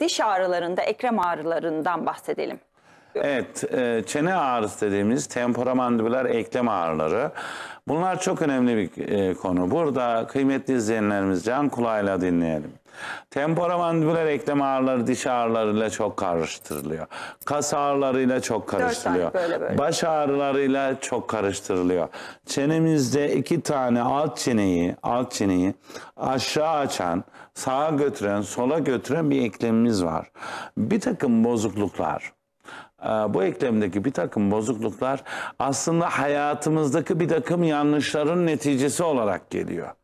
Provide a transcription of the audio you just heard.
diş ağrılarında ekrem ağrılarından bahsedelim. Evet, e, çene ağrısı dediğimiz temporomandibüler eklem ağrıları. Bunlar çok önemli bir e, konu. Burada kıymetli izleyenlerimiz can kulağıyla dinleyelim. Temporomandibüler eklem ağrıları diş ağrılarıyla çok karıştırılıyor. Kas ağrılarıyla çok karıştırılıyor. Böyle böyle. Baş ağrılarıyla çok karıştırılıyor. Çenemizde iki tane alt çeneyi, alt çeneyi aşağı açan, sağa götüren, sola götüren bir eklemimiz var. Bir takım bozukluklar, ee, bu eklemdeki bir takım bozukluklar aslında hayatımızdaki bir takım yanlışların neticesi olarak geliyor.